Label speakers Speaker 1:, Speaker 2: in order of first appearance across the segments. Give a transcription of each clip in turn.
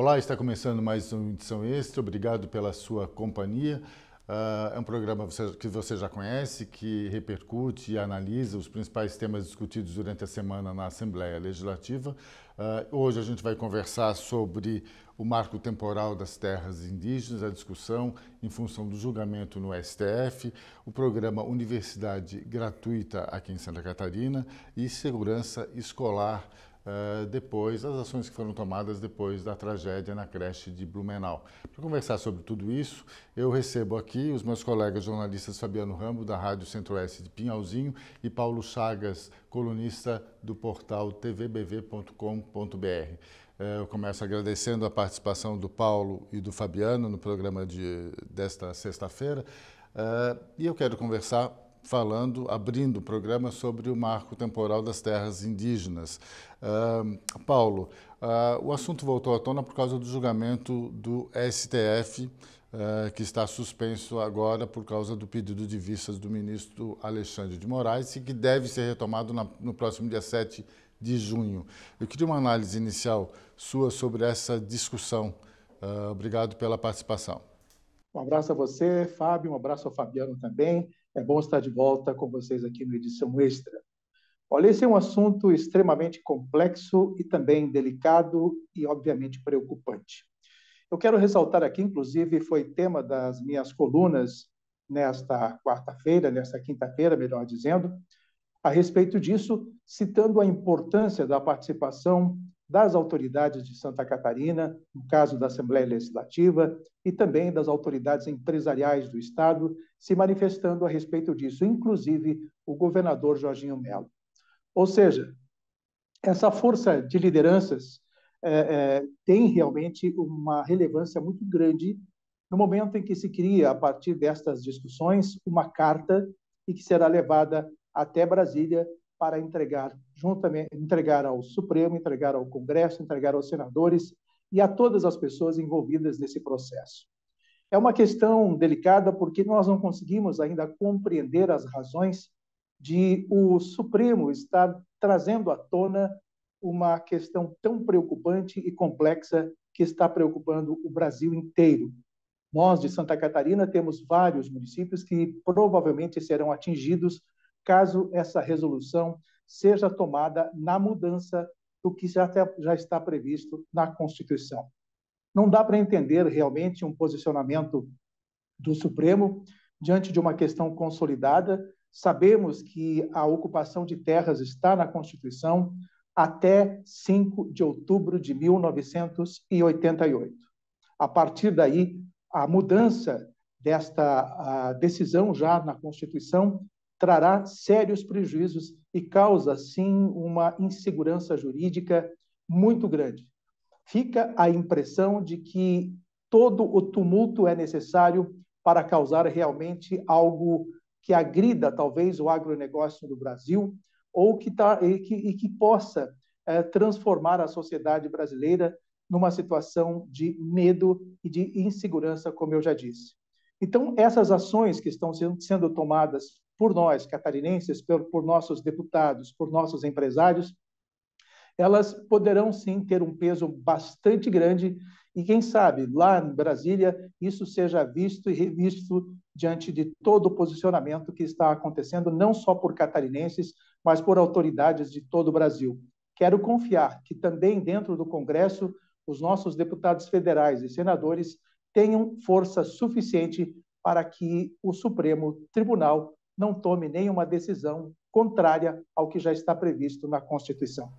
Speaker 1: Olá, está começando mais uma edição extra. Obrigado pela sua companhia. Uh, é um programa que você já conhece, que repercute e analisa os principais temas discutidos durante a semana na Assembleia Legislativa. Uh, hoje a gente vai conversar sobre o marco temporal das terras indígenas, a discussão em função do julgamento no STF, o programa Universidade Gratuita aqui em Santa Catarina e segurança escolar Uh, depois as ações que foram tomadas depois da tragédia na creche de Blumenau. Para conversar sobre tudo isso, eu recebo aqui os meus colegas jornalistas Fabiano Rambo, da Rádio Centro-Oeste de Pinhalzinho, e Paulo Chagas, colunista do portal tvbv.com.br. Eh, eu começo agradecendo a participação do Paulo e do Fabiano no programa de, desta sexta-feira. Uh, e eu quero conversar falando, abrindo o programa sobre o marco temporal das terras indígenas. Paulo, uh, o assunto voltou à tona por causa do julgamento do STF, uh, ah, que está suspenso agora por causa do pedido de vistas do ministro Alexandre de Moraes e que deve ser retomado na, no próximo dia 7 de junho. Eu queria uma análise inicial sua sobre essa discussão. Ah, obrigado pela participação.
Speaker 2: Um abraço a você, Fábio, um abraço ao Fabiano também. É bom estar de volta com vocês aqui no Edição Extra. Olha, esse é um assunto extremamente complexo e também delicado e, obviamente, preocupante. Eu quero ressaltar aqui, inclusive, foi tema das minhas colunas nesta quarta-feira, nesta quinta-feira, melhor dizendo, a respeito disso, citando a importância da participação das autoridades de Santa Catarina, no caso da Assembleia Legislativa, e também das autoridades empresariais do Estado, se manifestando a respeito disso, inclusive o governador Jorginho Melo. Ou seja, essa força de lideranças é, é, tem realmente uma relevância muito grande no momento em que se cria, a partir destas discussões, uma carta e que será levada até Brasília para entregar juntamente entregar ao Supremo, entregar ao Congresso, entregar aos senadores e a todas as pessoas envolvidas nesse processo. É uma questão delicada porque nós não conseguimos ainda compreender as razões de o Supremo estar trazendo à tona uma questão tão preocupante e complexa que está preocupando o Brasil inteiro. Nós, de Santa Catarina, temos vários municípios que provavelmente serão atingidos caso essa resolução seja tomada na mudança do que já, já está previsto na Constituição. Não dá para entender realmente um posicionamento do Supremo diante de uma questão consolidada Sabemos que a ocupação de terras está na Constituição até 5 de outubro de 1988. A partir daí, a mudança desta decisão já na Constituição trará sérios prejuízos e causa, sim, uma insegurança jurídica muito grande. Fica a impressão de que todo o tumulto é necessário para causar realmente algo que agrida talvez o agronegócio do Brasil ou que, tá, e, que e, que, possa é, transformar a sociedade brasileira numa situação de medo e de insegurança, como eu já disse. Então, essas ações que estão sendo tomadas por nós, catarinenses, por, por nossos deputados, por nossos empresários, elas poderão sim ter um peso bastante grande e quem sabe, lá em Brasília, isso seja visto e revisto diante de todo o posicionamento que está acontecendo, não só por catarinenses, mas por autoridades de todo o Brasil. Quero confiar que também dentro do Congresso, os nossos deputados federais e senadores tenham força suficiente para que o Supremo Tribunal não tome nenhuma decisão contrária ao que já está previsto na Constituição.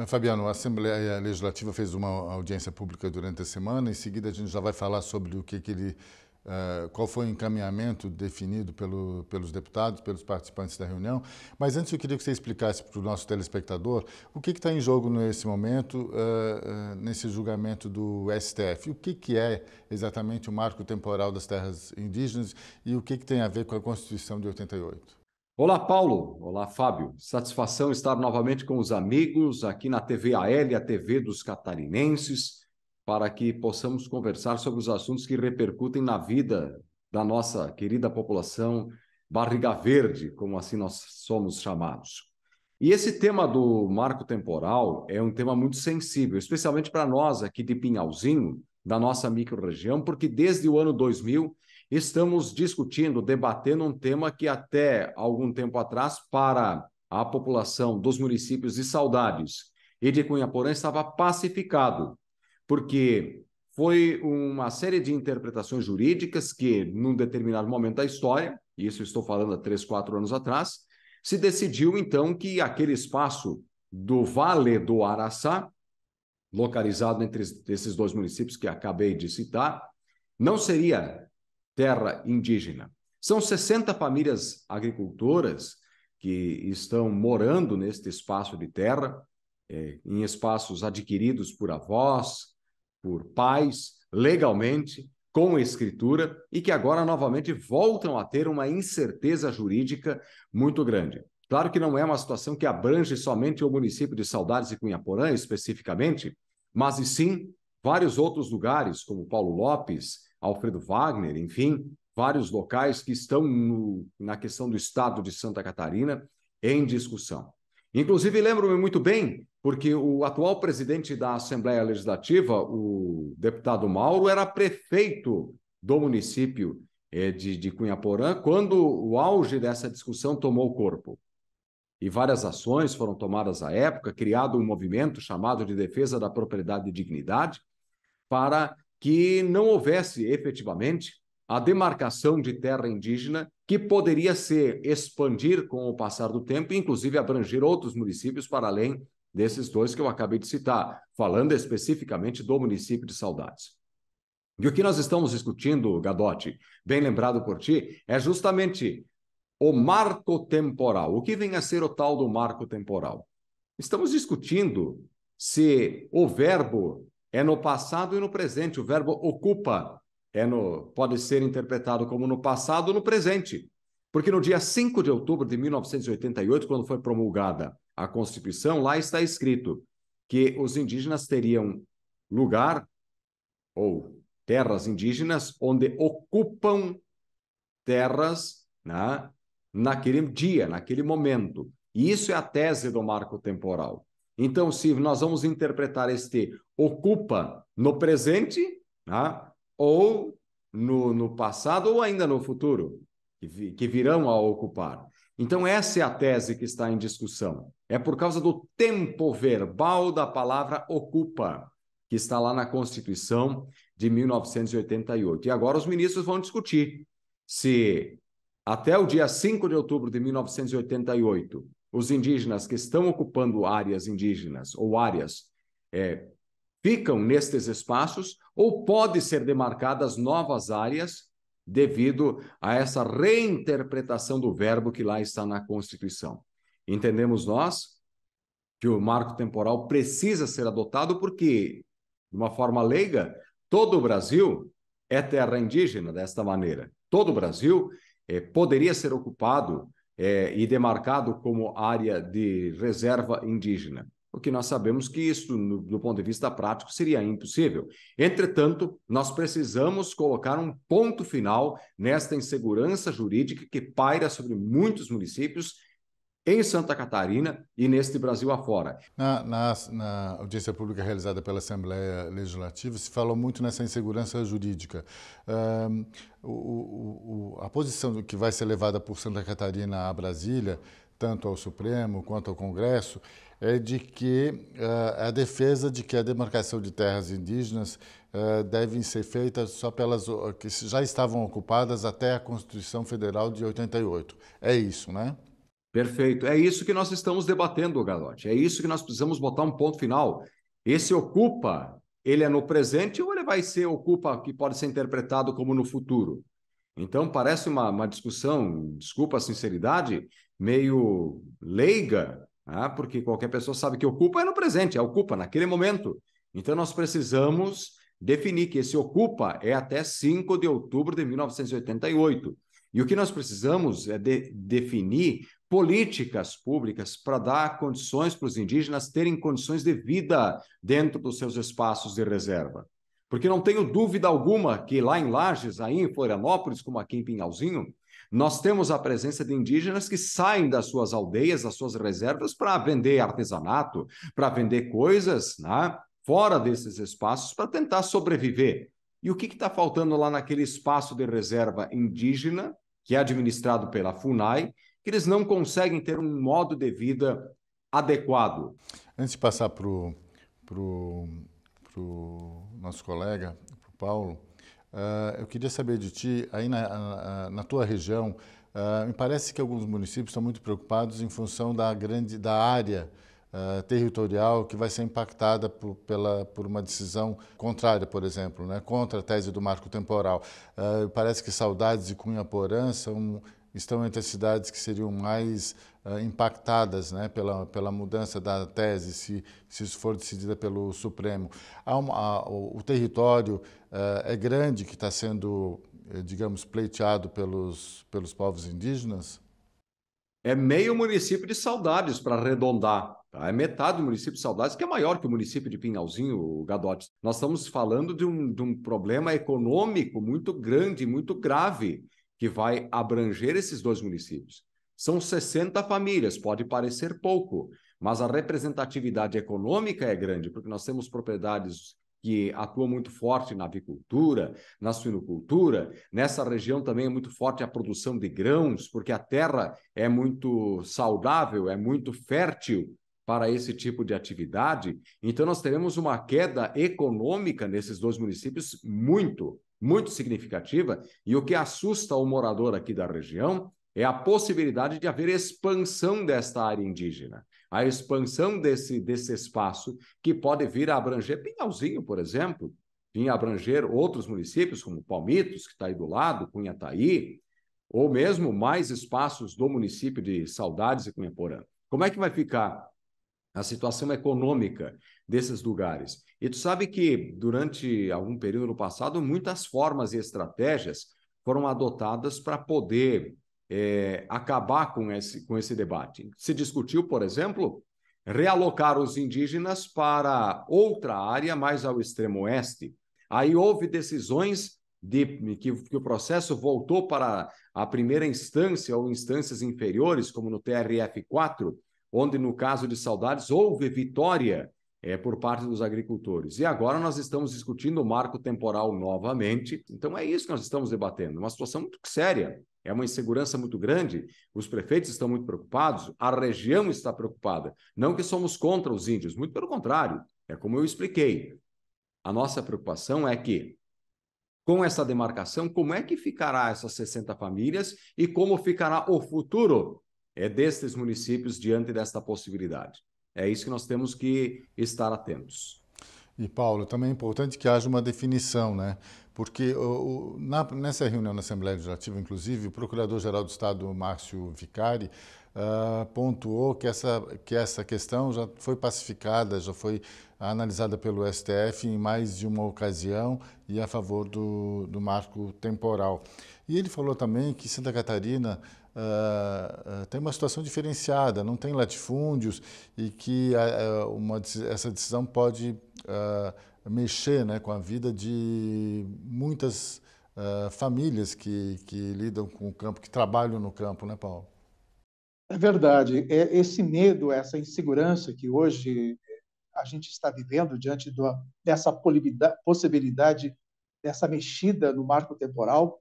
Speaker 1: Eh, Fabiano, a Assembleia Legislativa fez uma audiência pública durante a semana. Em seguida, a gente já vai falar sobre o que, que ele, uh, qual foi o encaminhamento definido pelo, pelos deputados, pelos participantes da reunião. Mas antes, eu queria que você explicasse para o nosso telespectador o que está em jogo nesse momento, uh, uh, nesse julgamento do STF. O que, que é exatamente o marco temporal das terras indígenas e o que, que tem a ver com a Constituição de 88? Olá, Paulo. Olá,
Speaker 3: Fábio. Satisfação estar novamente com os amigos aqui na TV AL, a TV dos catarinenses, para que possamos conversar sobre os assuntos que repercutem na vida da nossa querida população barriga verde, como assim nós somos chamados. E esse tema do marco temporal é um tema muito sensível, especialmente para nós aqui de Pinhalzinho, da nossa micro-região, porque desde o ano 2000 Estamos discutindo, debatendo um tema que até algum tempo atrás, para a população dos municípios de Saudades e de Cunha Porã estava pacificado, porque foi uma série de interpretações jurídicas que, num determinado momento da história, e isso estou falando há três, quatro anos atrás, se decidiu então que aquele espaço do Vale do Araçá, localizado entre esses dois municípios que acabei de citar, não seria terra indígena. São 60 famílias agricultoras que estão morando neste espaço de terra, é, em espaços adquiridos por avós, por pais, legalmente, com escritura, e que agora novamente voltam a ter uma incerteza jurídica muito grande. Claro que não é uma situação que abrange somente o município de Saudades e Cunhaporã, especificamente, mas e sim vários outros lugares, como Paulo Lopes, Alfredo Wagner, enfim, vários locais que estão no, na questão do estado de Santa Catarina em discussão. Inclusive, lembro-me muito bem, porque o atual presidente da Assembleia Legislativa, o deputado Mauro, era prefeito do município eh, de, de quando o auge dessa discussão tomou corpo. E várias ações foram tomadas à época, criado um movimento chamado de Defesa da Propriedade e Dignidade, para que não houvesse efetivamente a demarcação de terra indígena que poderia se expandir com o passar do tempo, inclusive abranger outros municípios para além desses dois que eu acabei de citar, falando especificamente do município de Saudades. E o que nós estamos discutindo, Gadotti, bem lembrado por ti, é justamente o marco temporal. O que vem a ser o tal do marco temporal? Estamos discutindo se o verbo é no passado e no presente. O verbo ocupa é no, pode ser interpretado como no passado ou no presente. Porque no dia 5 de outubro de 1988, quando foi promulgada a Constituição, lá está escrito que os indígenas teriam lugar ou terras indígenas onde ocupam terras né, naquele dia, naquele momento. E isso é a tese do marco temporal. Então, se nós vamos interpretar este ocupa no presente, né? ou no, no passado, ou ainda no futuro, que, que virão a ocupar. Então, essa é a tese que está em discussão. É por causa do tempo verbal da palavra ocupa, que está lá na Constituição de 1988. E agora os ministros vão discutir se até o dia 5 de outubro de 1988 os indígenas que estão ocupando áreas indígenas ou áreas é, ficam nestes espaços, ou pode ser demarcadas novas áreas devido a essa reinterpretação do verbo que lá está na Constituição. Entendemos nós que o marco temporal precisa ser adotado porque, de uma forma leiga, todo o Brasil é terra indígena desta maneira. Todo o Brasil é, poderia ser ocupado é, e demarcado como área de reserva indígena. Porque nós sabemos que isso, no, do ponto de vista prático, seria impossível. Entretanto, nós precisamos colocar um ponto final nesta insegurança jurídica que paira sobre muitos municípios em Santa Catarina e neste Brasil afora.
Speaker 1: Na, na, na audiência pública realizada pela Assembleia Legislativa, se falou muito nessa insegurança jurídica. Um, o, o, a posição que vai ser levada por Santa Catarina à Brasília, tanto ao Supremo quanto ao Congresso, é de que uh, a defesa de que a demarcação de terras indígenas uh, devem ser feita só pelas que já estavam ocupadas até a Constituição Federal de 88. É isso, né? Perfeito. É
Speaker 3: isso que nós estamos debatendo, Galote. É isso que nós precisamos botar um ponto final. Esse ocupa, ele é no presente ou ele vai ser ocupa que pode ser interpretado como no futuro? Então, parece uma, uma discussão, desculpa a sinceridade, meio leiga, né? porque qualquer pessoa sabe que ocupa é no presente, é ocupa naquele momento. Então, nós precisamos definir que esse ocupa é até 5 de outubro de 1988. E o que nós precisamos é de definir políticas públicas para dar condições para os indígenas terem condições de vida dentro dos seus espaços de reserva. Porque não tenho dúvida alguma que lá em Lages, aí em Florianópolis, como aqui em Pinhalzinho, nós temos a presença de indígenas que saem das suas aldeias, das suas reservas, para vender artesanato, para vender coisas né, fora desses espaços, para tentar sobreviver. E o que está faltando lá naquele espaço de reserva indígena, que é administrado pela FUNAI, que eles não conseguem ter um modo
Speaker 1: de vida adequado. Antes de passar para o pro, pro nosso colega, para o Paulo, uh, eu queria saber de ti, aí na, na, na tua região, uh, me parece que alguns municípios estão muito preocupados em função da, grande, da área Uh, territorial que vai ser impactada por, pela, por uma decisão contrária, por exemplo, né? contra a tese do marco temporal. Uh, parece que Saudades e Cunha Porã são estão entre as cidades que seriam mais uh, impactadas né, pela, pela mudança da tese, se, se isso for decidida pelo Supremo. Uma, a, o, território uh, é grande que está sendo, eh, digamos, pleiteado pelos, pelos povos indígenas? É meio município de
Speaker 3: Saudades, para arredondar. Tá? É metade do município de Saudades, que é maior que o município de Pinhalzinho, o Gadotes. Nós estamos falando de um, de um problema econômico muito grande, muito grave que vai abranger esses dois municípios. São 60 famílias, pode parecer pouco, mas a representatividade econômica é grande, porque nós temos propriedades que atuam muito forte na avicultura, na suinocultura. Nessa região também é muito forte a produção de grãos, porque a terra é muito saudável, é muito fértil para esse tipo de atividade. Então, nós teremos uma queda econômica nesses dois municípios muito muito significativa, e o que assusta o morador aqui da região é a possibilidade de haver expansão desta área indígena, a expansão desse, desse espaço que pode vir a abranger Pinhalzinho, por exemplo, vir a abranger outros municípios, como Palmitos, que está aí do lado, Cunhataí, ou mesmo mais espaços do município de Saudades e Cunhaporã. Como é que vai ficar a situação econômica desses lugares. E tu sabe que durante algum período no passado, muitas formas e estratégias foram adotadas para poder é, acabar com esse, com esse debate. Se discutiu, por exemplo, realocar os indígenas para outra área mais ao extremo oeste. Aí houve decisões de que, que o processo voltou para a primeira instância ou instâncias inferiores, como no TRF4, onde no caso de Saudades houve vitória é, por parte dos agricultores. E agora nós estamos discutindo o marco temporal novamente. Então é isso que nós estamos debatendo, uma situação muito séria. É uma insegurança muito grande, os prefeitos estão muito preocupados, a região está preocupada. Não que somos contra os índios, muito pelo contrário, é como eu expliquei. A nossa preocupação é que, com essa demarcação, como é que ficará essas 60 famílias e como ficará o futuro é destes municípios diante desta possibilidade? É isso que nós temos que estar atentos.
Speaker 1: E, Paulo, também é importante que haja uma definição, né? Porque o, o, na, nessa reunião na Assembleia Legislativa, inclusive, o Procurador-Geral do Estado, Márcio Vicari, uh, pontuou que essa, que essa questão já foi pacificada, já foi analisada pelo STF em mais de uma ocasião e a favor do, do marco temporal. E ele falou também que Santa Catarina uh, tem uma situação diferenciada, não tem latifúndios e que eh, uma, essa decisão pode uh, mexer né, com a vida de muitas famílias que, que lidam com o campo, que trabalham no campo, né, Paulo?
Speaker 2: É verdade. É esse medo, essa insegurança que hoje a gente está vivendo diante do, dessa possibilidade dessa mexida no marco temporal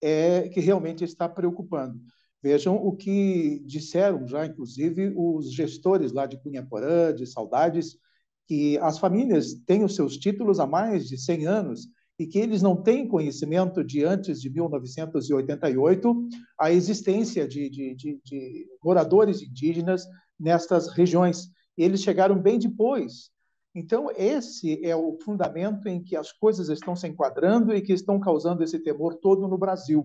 Speaker 2: é que realmente está preocupando. Vejam o que disseram já, inclusive, os gestores lá de Cunha Porã, de Saudades, que as famílias têm os seus títulos há mais de 100 anos e que eles não têm conhecimento de antes de 1988 a existência de, de, de, de moradores indígenas nestas regiões. Eles chegaram bem depois. Então, esse é o fundamento em que as coisas estão se enquadrando e que estão causando esse temor todo no Brasil.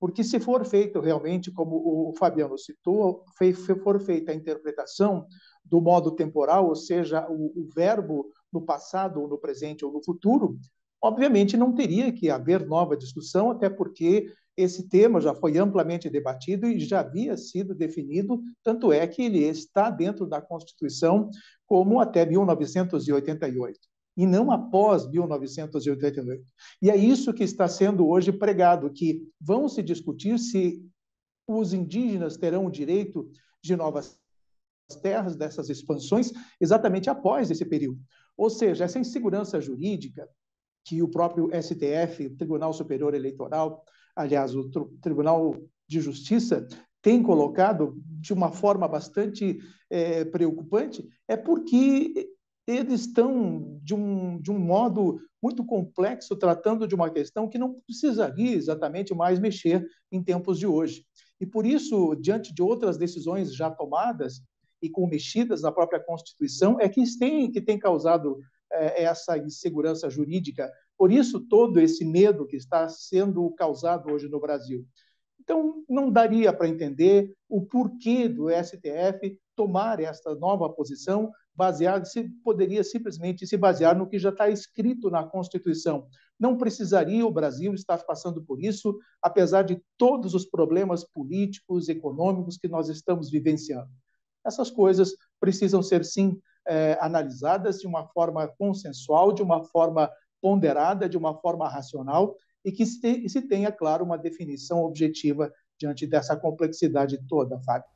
Speaker 2: Porque se for feito realmente, como o Fabiano citou, se for feita a interpretação do modo temporal, ou seja, o, o verbo no passado, ou no presente, ou no futuro, obviamente não teria que haver nova discussão, até porque esse tema já foi amplamente debatido e já havia sido definido, tanto é que ele está dentro da Constituição como até 1988 e não após 1988. E é isso que está sendo hoje pregado, que vão se discutir se os indígenas terão o direito de novas terras, dessas expansões, exatamente após esse período. Ou seja, essa insegurança jurídica que o próprio STF, o Tribunal Superior Eleitoral, aliás, o Tribunal de Justiça, tem colocado de uma forma bastante é, preocupante, é porque eles estão, de um, de um modo muito complexo, tratando de uma questão que não precisaria exatamente mais mexer em tempos de hoje. E por isso, diante de outras decisões já tomadas e com mexidas na própria Constituição, é que tem, que tem causado é, essa insegurança jurídica. Por isso, todo esse medo que está sendo causado hoje no Brasil. Então, não daria para entender o porquê do STF tomar esta nova posição baseado, se poderia simplesmente se basear no que já está escrito na Constituição. Não precisaria o Brasil estar passando por isso, apesar de todos os problemas políticos, econômicos que nós estamos vivenciando. Essas coisas precisam ser, sim, é, analisadas de uma forma consensual, de uma forma ponderada, de uma forma racional, e que se, se tenha, claro, uma definição objetiva diante dessa complexidade toda, Fábio.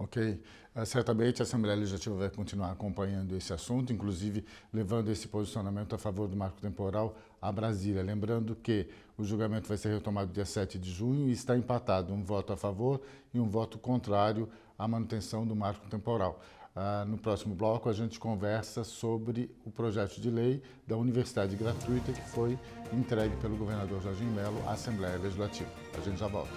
Speaker 1: Ok? Ah, certamente a Assembleia Legislativa vai continuar acompanhando esse assunto, inclusive levando esse posicionamento a favor do marco temporal à Brasília. Lembrando que o julgamento vai ser retomado dia 7 de junho e está empatado um voto a favor e um voto contrário à manutenção do marco temporal. Ah, no próximo bloco, a gente conversa sobre o projeto de lei da universidade gratuita que foi entregue pelo governador Jorginho Melo à Assembleia Legislativa. A gente já volta.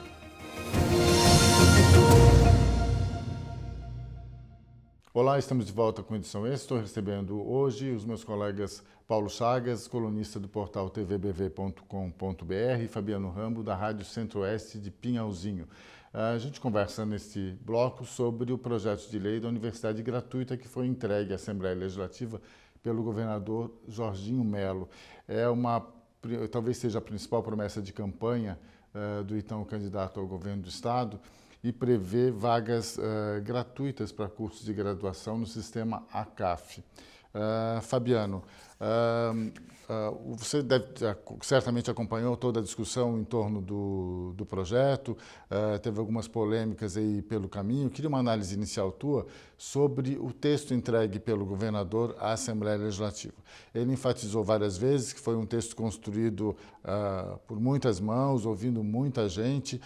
Speaker 1: Olá, estamos de volta com a edição Extra. Estou recebendo hoje os meus colegas Paulo Chagas, colunista do portal tvbv.com.br e Fabiano Rambo, da Rádio Centro-Oeste de Pinhalzinho. Ah, a gente conversa neste bloco sobre o projeto de lei da universidade gratuita que foi entregue à Assembleia Legislativa pelo governador Jorginho Melo. É uma, talvez seja a principal promessa de campanha uh, do então candidato ao governo do Estado, e prevê vagas uh, gratuitas para cursos de graduação no sistema ACAF. Uh, eh, Fabiano, uh, Uh, você deve, certamente acompanhou toda a discussão em torno do, do projeto, uh, teve algumas polêmicas aí pelo caminho. Queria uma análise inicial tua sobre o texto entregue pelo governador à Assembleia Legislativa. Ele enfatizou várias vezes que foi um texto construído uh, por muitas mãos, ouvindo muita gente.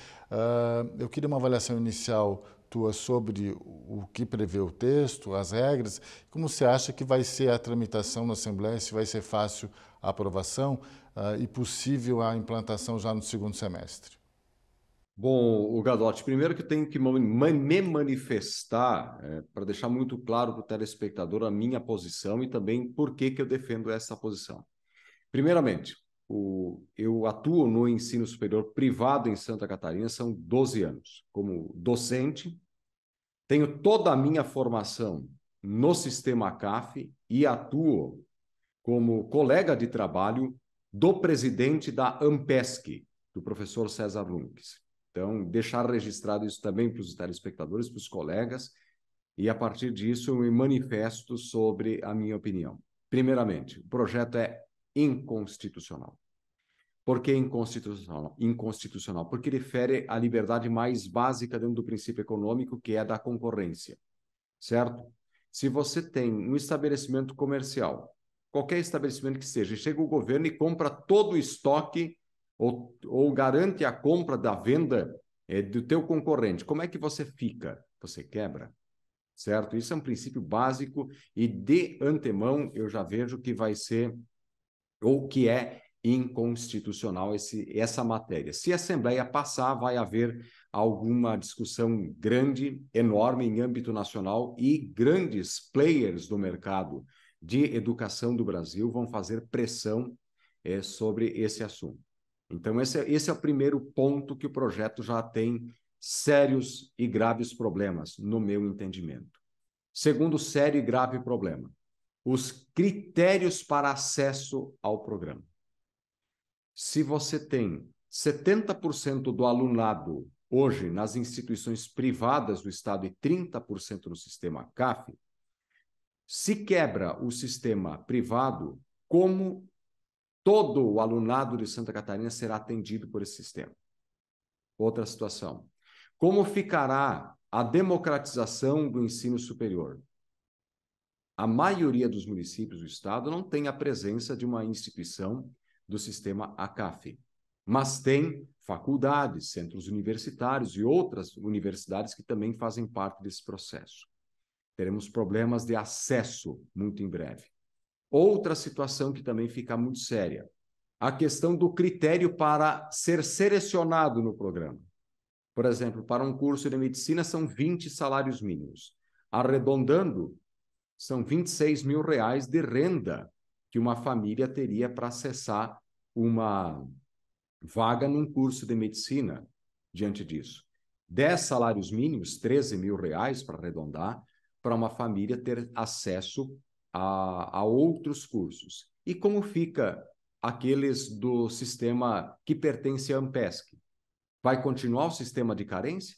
Speaker 1: eu queria uma avaliação inicial tua sobre o que prevê o texto, as regras, como você acha que vai ser a tramitação na Assembleia, se vai ser fácil aprovação uh, e possível a implantação já no segundo semestre?
Speaker 3: Bom, o Gadotti, primeiro que tenho que me manifestar é, para deixar muito claro para o telespectador a minha posição e também por que, que eu defendo essa posição. Primeiramente, o, eu atuo no ensino superior privado em Santa Catarina, são 12 anos, como docente. Tenho toda a minha formação no sistema CAF e atuo como colega de trabalho do presidente da AMPESC, do professor César Lunques. Então, deixar registrado isso também para os telespectadores, para os colegas, e a partir disso eu me manifesto sobre a minha opinião. Primeiramente, o projeto é inconstitucional. Por que inconstitucional? Inconstitucional porque ele fere a liberdade mais básica dentro do princípio econômico, que é a da concorrência, certo? Se você tem um estabelecimento comercial qualquer estabelecimento que seja, chega o governo e compra todo o estoque ou, ou garante a compra da venda é, do teu concorrente, como é que você fica? Você quebra, certo? Isso é um princípio básico e de antemão eu já vejo que vai ser ou que é inconstitucional esse, essa matéria. Se a Assembleia passar, vai haver alguma discussão grande, enorme em âmbito nacional e grandes players do mercado de educação do Brasil vão fazer pressão é, sobre esse assunto. Então, esse é, esse é o primeiro ponto que o projeto já tem sérios e graves problemas, no meu entendimento. Segundo sério e grave problema, os critérios para acesso ao programa. Se você tem 70% do alunado hoje nas instituições privadas do Estado e 30% no sistema CAF, se quebra o sistema privado, como todo o alunado de Santa Catarina será atendido por esse sistema? Outra situação. Como ficará a democratização do ensino superior? A maioria dos municípios do estado não tem a presença de uma instituição do sistema ACAF, mas tem faculdades, centros universitários e outras universidades que também fazem parte desse processo. Teremos problemas de acesso muito em breve. Outra situação que também fica muito séria, a questão do critério para ser selecionado no programa. Por exemplo, para um curso de medicina são 20 salários mínimos. Arredondando, são 26 mil reais de renda que uma família teria para acessar uma vaga num curso de medicina diante disso. 10 salários mínimos, 13 mil reais para arredondar, para uma família ter acesso a, a outros cursos. E como fica aqueles do sistema que pertence à Ampesc? Vai continuar o sistema de carência?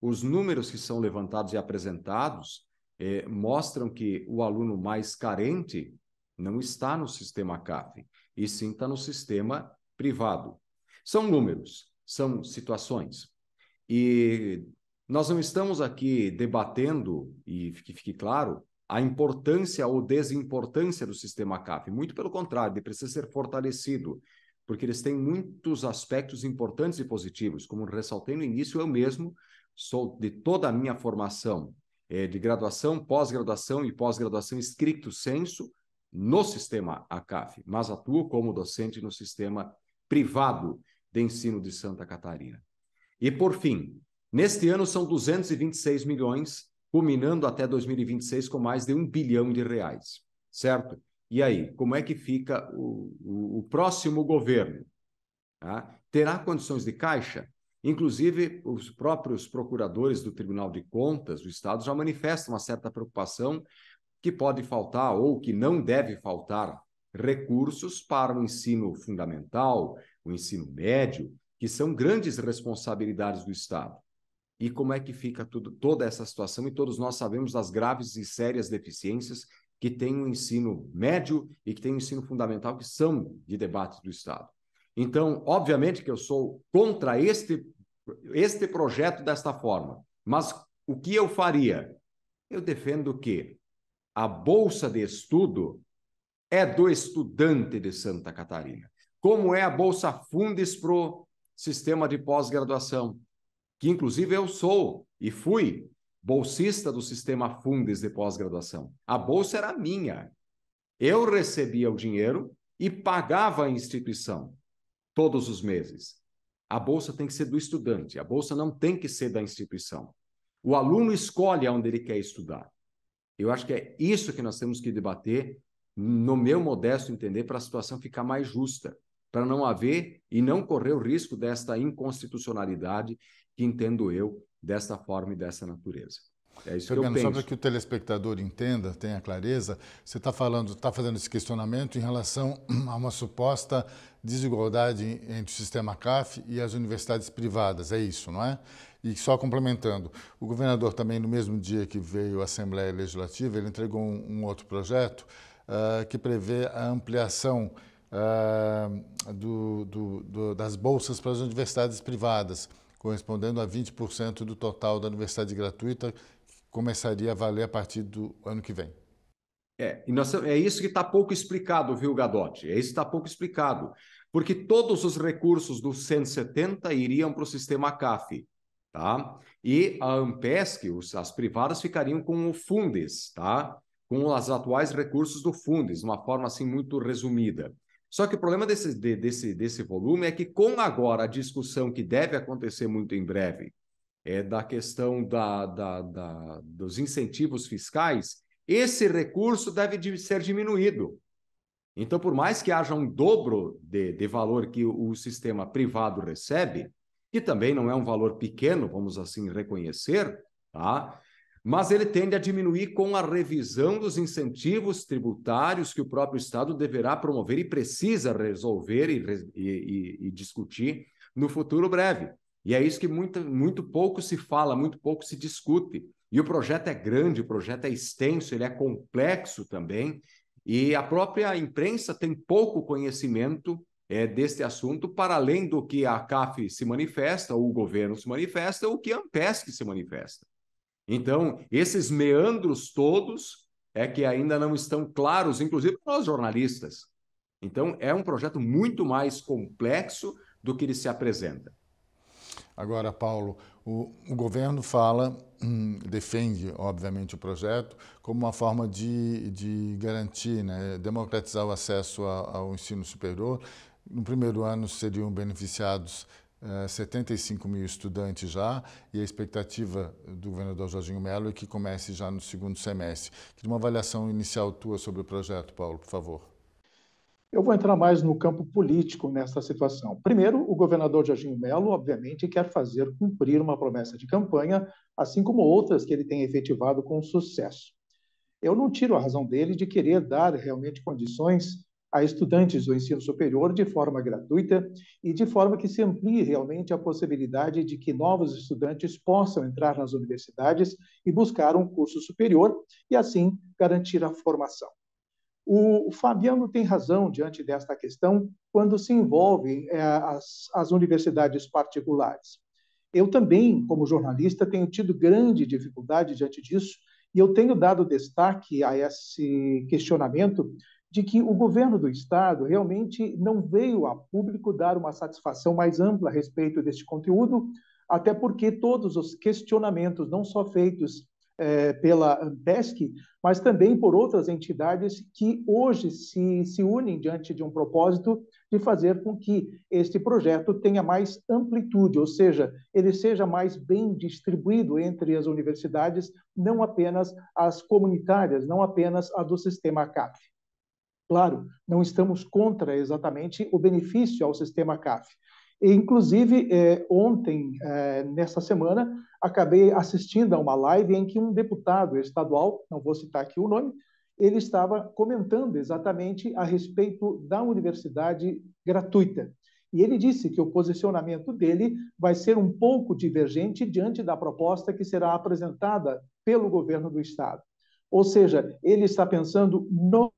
Speaker 3: Os números que são levantados e apresentados eh, mostram que o aluno mais carente não está no sistema CAF, e sim está no sistema privado. São números, são situações. E nós não estamos aqui debatendo, e que fique claro, a importância ou desimportância do sistema CAF. Muito pelo contrário, ele precisa ser fortalecido, porque eles têm muitos aspectos importantes e positivos. Como ressaltei no início, eu mesmo sou de toda a minha formação eh, de graduação, pós-graduação e pós-graduação estricto senso no sistema ACAF, mas atuo como docente no sistema privado de ensino de Santa Catarina. E por fim, Neste ano são 226 milhões, culminando até 2026 com mais de um bilhão de reais, certo? E aí, como é que fica o, o, o próximo governo? Tá? Terá condições de caixa? Inclusive, os próprios procuradores do Tribunal de Contas do Estado já manifestam uma certa preocupação que pode faltar ou que não deve faltar recursos para o ensino fundamental, o ensino médio, que são grandes responsabilidades do Estado e como é que fica tudo, toda essa situação. E todos nós sabemos das graves e sérias deficiências que tem o ensino médio e que tem o ensino fundamental, que são de debate do Estado. Então, obviamente que eu sou contra este, este projeto desta forma, mas o que eu faria? Eu defendo que a bolsa de estudo é do estudante de Santa Catarina, como é a bolsa Fundes para o sistema de pós-graduação, que inclusive eu sou e fui bolsista do sistema Fundes de pós-graduação. A bolsa era minha. Eu recebia o dinheiro e pagava a instituição todos os meses. A bolsa tem que ser do estudante, a bolsa não tem que ser da instituição. O aluno escolhe onde ele quer estudar. Eu acho que é isso que nós temos que debater, no meu modesto entender, para a situação ficar mais justa para não haver e não correr o risco desta inconstitucionalidade que entendo eu desta forma e dessa natureza. É isso Fabiano, que eu penso. Só para
Speaker 1: que o telespectador entenda, tenha clareza, você está falando, está fazendo esse questionamento em relação a uma suposta desigualdade entre o sistema CAF e as universidades privadas, é isso, não é? E só complementando, o governador também, no mesmo dia que veio à Assembleia Legislativa, ele entregou um, um outro projeto uh, que prevê a ampliação uh, do, do, do, das bolsas para as universidades privadas, correspondendo a 20% do total da universidade gratuita, que começaria a valer a partir do ano que vem.
Speaker 3: É, e nós, é isso que está pouco explicado, viu, Gadotti? É isso que está pouco explicado. Porque todos os recursos do 170 iriam para o sistema CAF, tá? E a Ampesc, os, as privadas, ficariam com o Fundes, tá? Com os atuais recursos do Fundes, de uma forma assim muito resumida. Só que o problema desse, desse, desse volume é que, com agora a discussão que deve acontecer muito em breve, é da questão da, da, da, dos incentivos fiscais, esse recurso deve ser diminuído. Então, por mais que haja um dobro de, de valor que o, o sistema privado recebe, que também não é um valor pequeno, vamos assim reconhecer, tá? mas ele tende a diminuir com a revisão dos incentivos tributários que o próprio Estado deverá promover e precisa resolver e, e, e discutir no futuro breve. E é isso que muito, muito pouco se fala, muito pouco se discute. E o projeto é grande, o projeto é extenso, ele é complexo também, e a própria imprensa tem pouco conhecimento é, deste assunto, para além do que a CAF se manifesta, ou o governo se manifesta, ou que a Ampesc se manifesta. Então, esses meandros todos é que ainda não estão claros, inclusive para nós jornalistas. Então, é um projeto muito mais complexo do que ele se apresenta.
Speaker 1: Agora, Paulo, o, o governo fala, hum, defende, obviamente, o projeto como uma forma de, de garantir, né, democratizar o acesso a, ao ensino superior. No primeiro ano seriam beneficiados 75 eh, mil estudantes já e a expectativa do governador Jorginho Melo é que comece já no segundo semestre. Queria uma avaliação inicial tua sobre o projeto, Paulo, por favor.
Speaker 2: Eu vou entrar mais no campo político nessa situação. Primeiro, o governador Jorginho Melo, obviamente, quer fazer cumprir uma promessa de campanha, assim como outras que ele tem efetivado com sucesso. Eu não tiro a razão dele de querer dar realmente condições a estudantes do ensino superior de forma gratuita e de forma que se amplie realmente a possibilidade de que novos estudantes possam entrar nas universidades e buscar um curso superior e, assim, garantir a formação. O Fabiano tem razão diante desta questão quando se envolve é, as, as universidades particulares. Eu também, como jornalista, tenho tido grande dificuldade diante disso e eu tenho dado destaque a esse questionamento de que o governo do Estado realmente não veio a público dar uma satisfação mais ampla a respeito deste conteúdo, até porque todos os questionamentos, não só feitos é, pela Ampesc, mas também por outras entidades que hoje se, se unem diante de um propósito de fazer com que este projeto tenha mais amplitude, ou seja, ele seja mais bem distribuído entre as universidades, não apenas as comunitárias, não apenas a do sistema CAP. Claro, não estamos contra exatamente o benefício ao sistema CAF. E, inclusive, eh, ontem, eh, nessa semana, acabei assistindo a uma live em que um deputado estadual, não vou citar aqui o nome, ele estava comentando exatamente a respeito da universidade gratuita. E ele disse que o posicionamento dele vai ser um pouco divergente diante da proposta que será apresentada pelo governo do Estado. Ou seja, ele está pensando no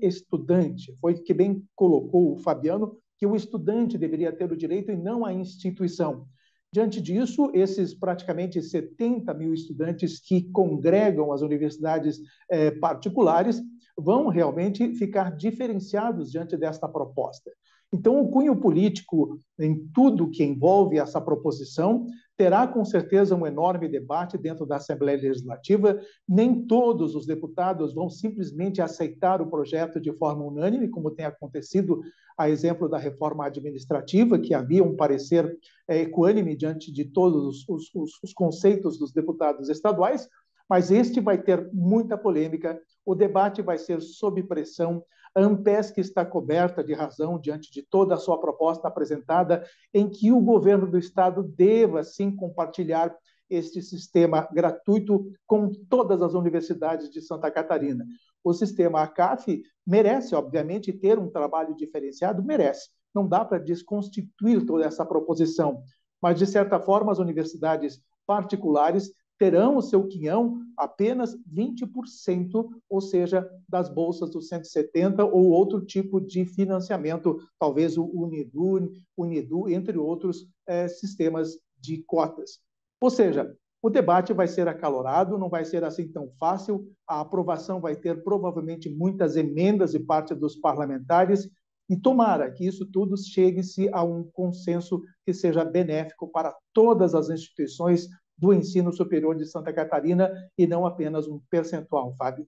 Speaker 2: estudante. Foi que bem colocou o Fabiano que o estudante deveria ter o direito e não a instituição. Diante disso, esses praticamente 70 mil estudantes que congregam as universidades eh, particulares vão realmente ficar diferenciados diante desta proposta. Então, o cunho político em tudo que envolve essa proposição terá com certeza um enorme debate dentro da Assembleia Legislativa. Nem todos os deputados vão simplesmente aceitar o projeto de forma unânime, como tem acontecido a exemplo da reforma administrativa, que havia um parecer eh, equânime diante de todos os, os, os conceitos dos deputados estaduais, mas este vai ter muita polêmica, o debate vai ser sob pressão, a Ampesc está coberta de razão diante de toda a sua proposta apresentada, em que o governo do estado deva sim compartilhar este sistema gratuito com todas as universidades de Santa Catarina. O sistema ACAF merece, obviamente, ter um trabalho diferenciado, merece. Não dá para desconstituir toda essa proposição, mas de certa forma as universidades particulares terão o seu quinhão apenas 20%, ou seja, das bolsas do 170 ou outro tipo de financiamento, talvez o Unidu, Unidu entre outros é, sistemas de cotas. Ou seja, o debate vai ser acalorado, não vai ser assim tão fácil. A aprovação vai ter provavelmente muitas emendas de parte dos parlamentares e tomara que isso tudo chegue-se a um consenso que seja benéfico para todas as instituições, do ensino superior de Santa Catarina e não apenas um percentual, Fábio.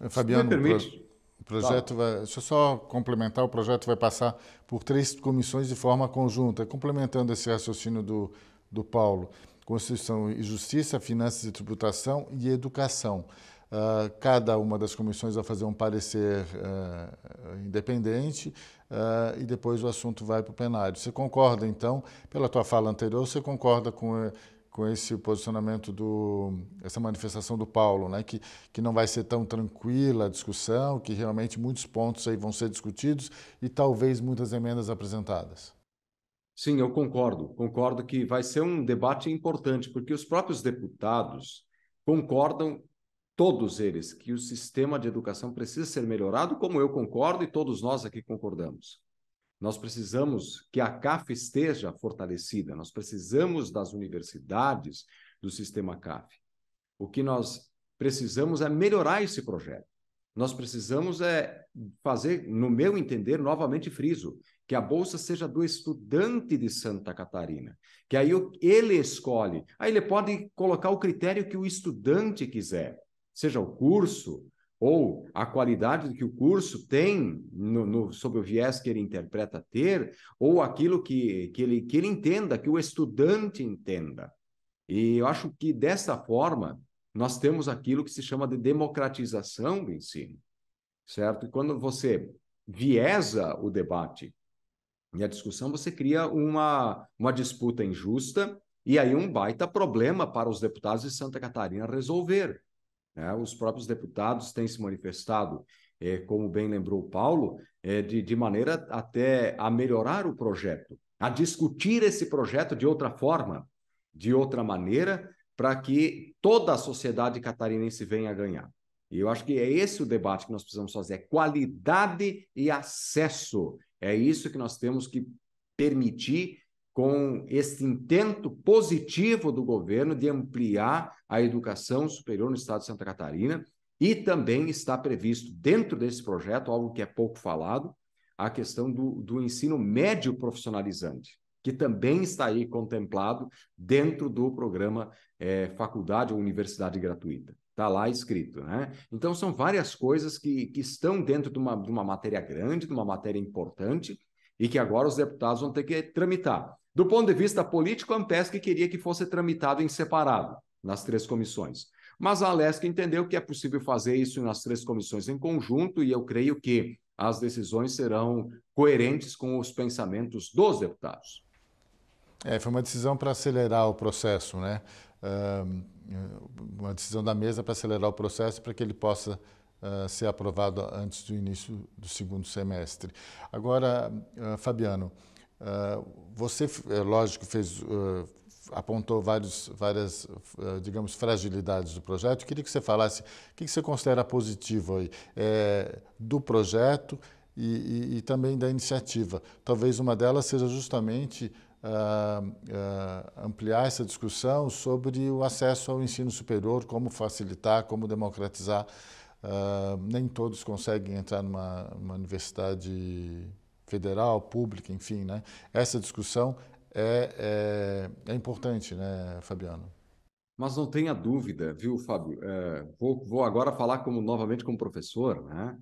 Speaker 1: Eh, Fabiano, Se me permite. O projeto vai, deixa eu só complementar, o projeto vai passar por três comissões de forma conjunta, complementando esse raciocínio do, do Paulo. Constituição e Justiça, Finanças e Tributação e Educação. Uh, cada uma das comissões vai fazer um parecer uh, independente uh, e depois o assunto vai para o plenário. Você concorda, então, pela tua fala anterior, você concorda com eh, com esse posicionamento do essa manifestação do Paulo, né, que que não vai ser tão tranquila a discussão, que realmente muitos pontos aí vão ser discutidos e talvez muitas emendas apresentadas. Sim, eu concordo.
Speaker 3: Concordo que vai ser um debate importante, porque os próprios deputados concordam todos eles que o sistema de educação precisa ser melhorado, como eu concordo e todos nós aqui concordamos. Nós precisamos que a CAF esteja fortalecida, nós precisamos das universidades, do sistema CAF. O que nós precisamos é melhorar esse projeto. Nós precisamos é fazer, no meu entender, novamente friso, que a bolsa seja do estudante de Santa Catarina, que aí ele escolhe, aí ele pode colocar o critério que o estudante quiser, seja o curso, ou a qualidade que o curso tem no, no, sobre o viés que ele interpreta ter, ou aquilo que, que, ele, que ele entenda, que o estudante entenda. E eu acho que dessa forma nós temos aquilo que se chama de democratização do ensino, certo? E quando você viesa o debate e a discussão, você cria uma, uma disputa injusta e aí um baita problema para os deputados de Santa Catarina resolver. Né? Os próprios deputados têm se manifestado, é, como bem lembrou Paulo, é, de, de maneira até a melhorar o projeto, a discutir esse projeto de outra forma, de outra maneira, para que toda a sociedade catarinense venha a ganhar. E eu acho que é esse o debate que nós precisamos fazer: é qualidade e acesso. É isso que nós temos que permitir com esse intento positivo do governo de ampliar a educação superior no estado de Santa Catarina. E também está previsto dentro desse projeto, algo que é pouco falado, a questão do, do ensino médio profissionalizante, que também está aí contemplado dentro do programa é, Faculdade ou Universidade Gratuita. Está lá escrito, né? Então, são várias coisas que, que estão dentro de uma, de uma matéria grande, de uma matéria importante, e que agora os deputados vão ter que tramitar. Do ponto de vista político, a Ampesc queria que fosse tramitado em separado, nas três comissões. Mas a Alesc entendeu que é possível fazer isso nas três comissões em conjunto, e eu creio que as decisões serão coerentes com os pensamentos dos deputados.
Speaker 1: É, foi uma decisão para acelerar o processo, né? Uma decisão da mesa para acelerar o processo para que ele possa ah, ser aprovado antes do início do segundo semestre. Agora, ah, Fabiano, ah, você, é lógico, fez, ah, apontou vários, várias, ah, digamos, fragilidades do projeto. Eu queria que você falasse o que você considera positivo aí, é, do projeto e, e, e, também da iniciativa. Talvez uma delas seja justamente ampliar essa discussão sobre o acesso ao ensino superior, como facilitar, como democratizar. nem todos conseguem entrar numa, numa universidade federal, pública, enfim, né? Essa discussão é, é, é importante, né, Fabiano?
Speaker 3: Mas não tenha dúvida, viu, Fábio? É, vou, vou, agora falar como novamente como professor, né?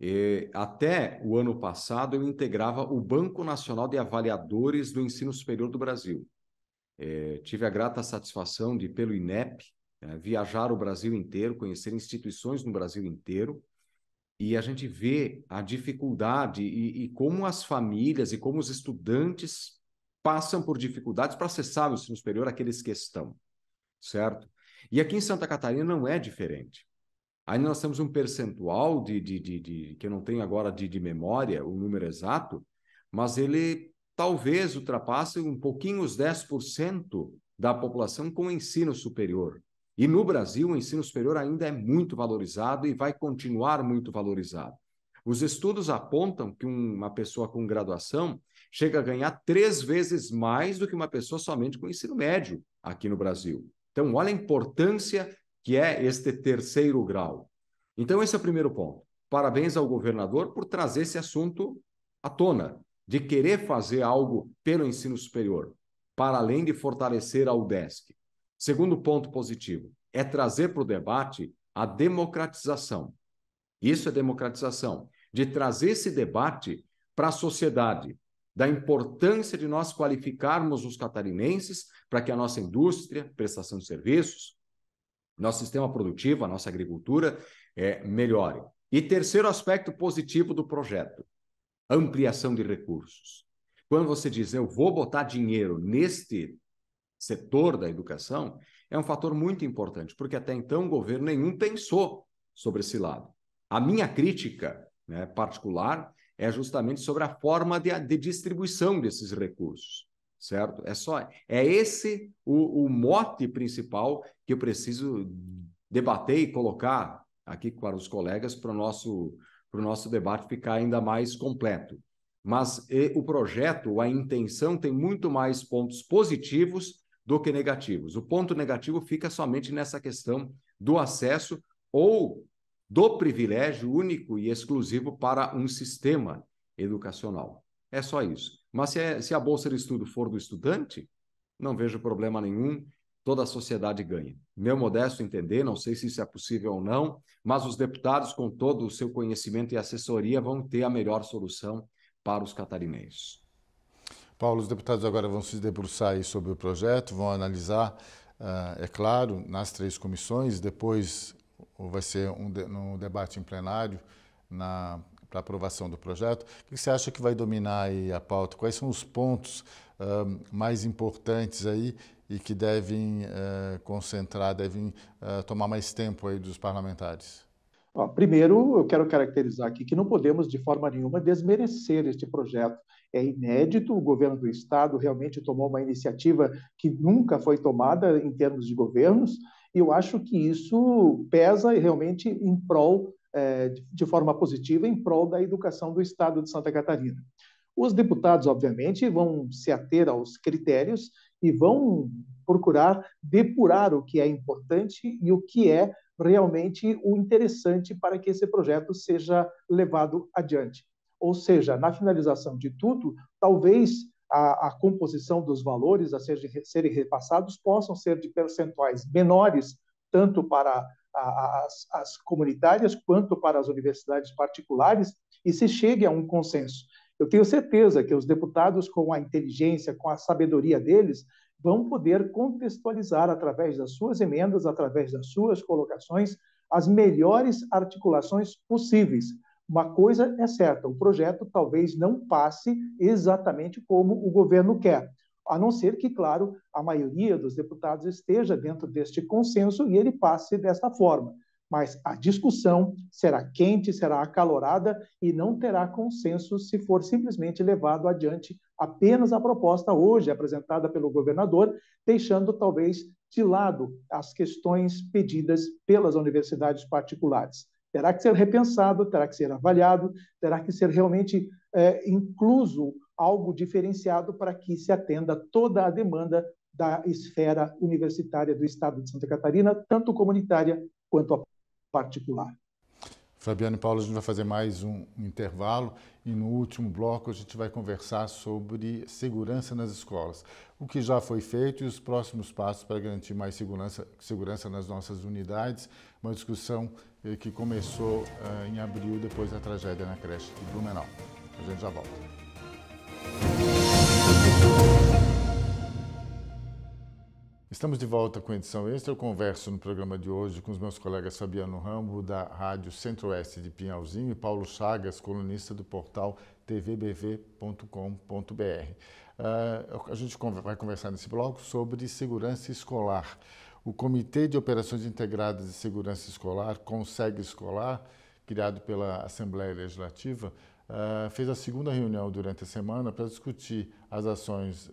Speaker 3: E, até o ano passado eu integrava o Banco Nacional de Avaliadores do Ensino Superior do Brasil. É, tive a grata satisfação de, pelo INEP, é, viajar o Brasil inteiro, conhecer instituições no Brasil inteiro e a gente vê a dificuldade e, e como as famílias e como os estudantes passam por dificuldades para acessar o ensino superior, aqueles que estão, certo? E aqui em Santa Catarina não é diferente. Ainda nós temos um percentual de, de, de, de que eu não tenho agora de memória o número exato, mas ele talvez ultrapasse um pouquinho os 10% da população com ensino superior. E no Brasil, o ensino superior ainda é muito valorizado e vai continuar muito valorizado. Os estudos apontam que uma pessoa com graduação chega a ganhar três vezes mais do que uma pessoa somente com ensino médio aqui no Brasil. Então, olha a importância que é este terceiro grau. Então, esse é o primeiro ponto. Parabéns ao governador por trazer esse assunto à tona, de querer fazer algo pelo ensino superior, para além de fortalecer a UDESC. Segundo ponto positivo é trazer para o debate a democratização. Isso é democratização, de trazer esse debate para a sociedade, da importância de nós qualificarmos os catarinenses para que a nossa indústria, prestação de serviços, nosso sistema produtivo, a nossa agricultura é, melhore. E terceiro aspecto positivo do projeto, ampliação de recursos. Quando você diz, eu vou botar dinheiro neste setor da educação, é um fator muito importante, porque até então governo nenhum pensou sobre esse lado. A minha crítica né, particular é justamente sobre a forma de, de, distribuição desses recursos, certo? É só é esse o, o mote principal que eu preciso debater e colocar aqui para os colegas para o nosso para o nosso debate ficar ainda mais completo. Mas e, o projeto, a intenção tem muito mais pontos positivos do que negativos. O ponto negativo fica somente nessa questão do acesso ou do privilégio único e exclusivo para um sistema educacional. É só isso. Mas se, é, se a bolsa de estudo for do estudante, não vejo problema nenhum, toda a sociedade ganha. Meu modesto entender, não sei se isso é possível ou não, mas os deputados, com todo o seu conhecimento e assessoria, vão ter a melhor
Speaker 1: solução para os catarinenses. Paulo, os deputados agora vão se debruçar sobre o projeto, vão analisar, ah, é claro, nas três comissões, depois vai ser um, um debate em plenário para aprovação do projeto. O que você acha que vai dominar a pauta? Quais são os pontos ah, mais importantes aí e que devem uh, concentrar, devem uh, tomar mais tempo aí dos parlamentares?
Speaker 2: primeiro, eu quero caracterizar aqui que não podemos, de forma nenhuma, desmerecer este projeto é inédito. O governo do Estado realmente tomou uma iniciativa que nunca foi tomada em termos de governos, e eu acho que isso pesa realmente em prol, eh, de forma positiva, em prol da educação do Estado de Santa Catarina. Os deputados, obviamente, vão se ater aos critérios e vão procurar depurar o que é importante e o que é realmente o interessante para que esse projeto seja levado adiante. Ou seja, na finalização de tudo, talvez a, a, composição dos valores a serem repassados possam ser de percentuais menores, tanto para as, as, comunitárias quanto para as universidades particulares, e se chegue a um consenso. Eu tenho certeza que os deputados, com a inteligência, com a sabedoria deles, vão poder contextualizar, através das suas emendas, através das suas colocações, as melhores articulações possíveis uma coisa é certa, o projeto talvez não passe exatamente como o governo quer, a não ser que, claro, a maioria dos deputados esteja dentro deste consenso e ele passe desta forma. Mas a discussão será quente, será acalorada e não terá consenso se for simplesmente levado adiante apenas a proposta hoje apresentada pelo governador, deixando talvez de lado as questões pedidas pelas universidades particulares terá que ser repensado, terá que ser avaliado, terá que ser realmente é, incluso algo diferenciado para que se atenda toda a demanda da esfera universitária do Estado de Santa Catarina, tanto comunitária quanto a particular.
Speaker 1: Fabiano e Paulo, a gente vai fazer mais um intervalo e no último bloco a gente vai conversar sobre segurança nas escolas, o que já foi feito e os próximos passos para garantir mais segurança, segurança nas nossas unidades. Uma discussão eh, que começou eh, em abril, depois da tragédia na creche de Blumenau. A gente já volta. Estamos de volta com a edição extra. Eu converso no programa de hoje com os meus colegas Fabiano Rambo, da Rádio Centro-Oeste de Pinhalzinho, e Paulo Chagas, colunista do portal tvbv.com.br. Uh, eh, a gente vai conversar nesse bloco sobre segurança escolar o Comitê de Operações Integradas de Segurança Escolar, Conseg Escolar, criado pela Assembleia Legislativa, Uh, fez a segunda reunião durante a semana para discutir as ações uh,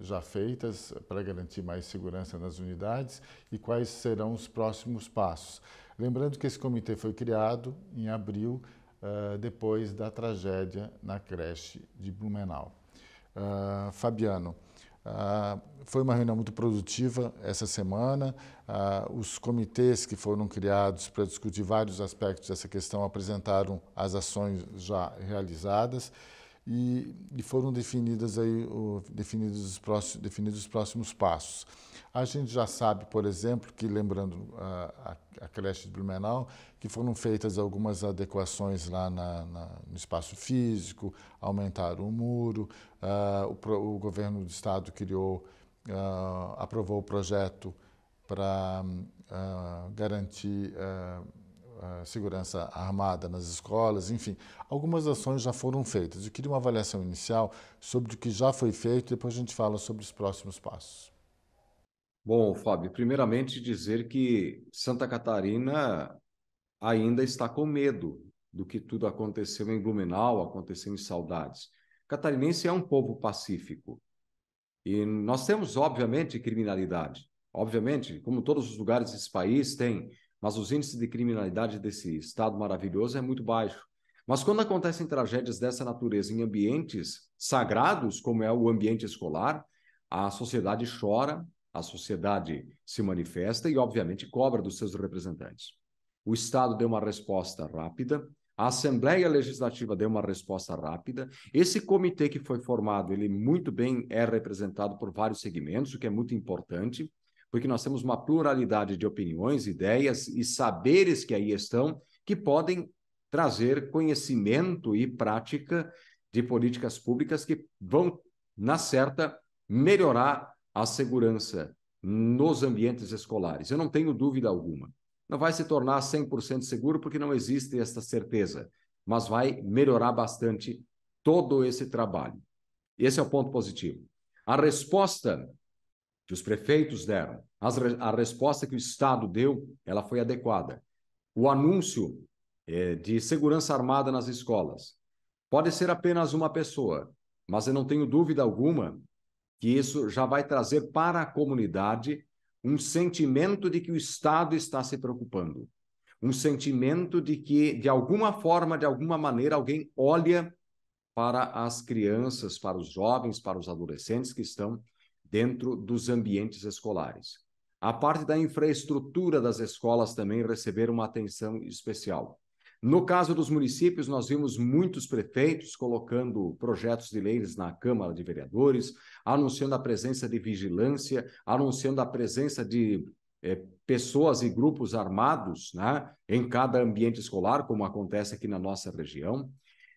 Speaker 1: já feitas para garantir mais segurança nas unidades e quais serão os próximos passos. Lembrando que esse comitê foi criado em abril, uh, depois da tragédia na creche de Blumenau. Fabiano, ah, foi uma reunião muito produtiva essa semana. Ah, os comitês que foram criados para discutir vários aspectos dessa questão apresentaram as ações já realizadas e, e foram definidas aí, o, definidos, os próximos, definidos os próximos passos. A gente já sabe, por exemplo, que, lembrando a, a, a creche de Blumenau, que foram feitas algumas adequações lá na, na, no espaço físico, aumentaram o muro, uh, o, o, governo do estado criou, uh, aprovou o projeto para uh, ah, garantir segurança armada nas escolas, enfim, algumas ações já foram feitas. Eu queria uma avaliação inicial sobre o que já foi feito, depois a gente fala sobre os próximos passos.
Speaker 3: Bom, Fábio, primeiramente dizer que Santa Catarina ainda está com medo do que tudo aconteceu em Blumenau, aconteceu em Saudades. Catarinense é um povo pacífico. E nós temos, obviamente, criminalidade. Obviamente, como todos os lugares desse país, tem mas os índices de criminalidade desse estado maravilhoso é muito baixo. Mas quando acontecem tragédias dessa natureza em ambientes sagrados, como é o ambiente escolar, a sociedade chora, a sociedade se manifesta e, obviamente, cobra dos seus representantes. O Estado deu uma resposta rápida, a Assembleia Legislativa deu uma resposta rápida. Esse comitê que foi formado, ele muito bem é representado por vários segmentos, o que é muito importante porque nós temos uma pluralidade de opiniões, ideias e saberes que aí estão, que podem trazer conhecimento e prática de políticas públicas que vão, na certa, melhorar a segurança nos ambientes escolares. Eu não tenho dúvida alguma. Não vai se tornar 100% seguro porque não existe esta certeza, mas vai melhorar bastante todo esse trabalho. Esse é o ponto positivo. A resposta que os prefeitos deram, as, a resposta que o Estado deu, ela foi adequada. O anúncio é, de segurança armada nas escolas pode ser apenas uma pessoa, mas eu não tenho dúvida alguma que isso já vai trazer para a comunidade um sentimento de que o Estado está se preocupando, um sentimento de que, de alguma forma, de alguma maneira, alguém olha para as crianças, para os jovens, para os adolescentes que estão dentro dos ambientes escolares. A parte da infraestrutura das escolas também receber uma atenção especial. No caso dos municípios, nós vimos muitos prefeitos colocando projetos de leis na Câmara de Vereadores, anunciando a presença de vigilância, anunciando a presença de eh, pessoas e grupos armados né, em cada ambiente escolar, como acontece aqui na nossa região.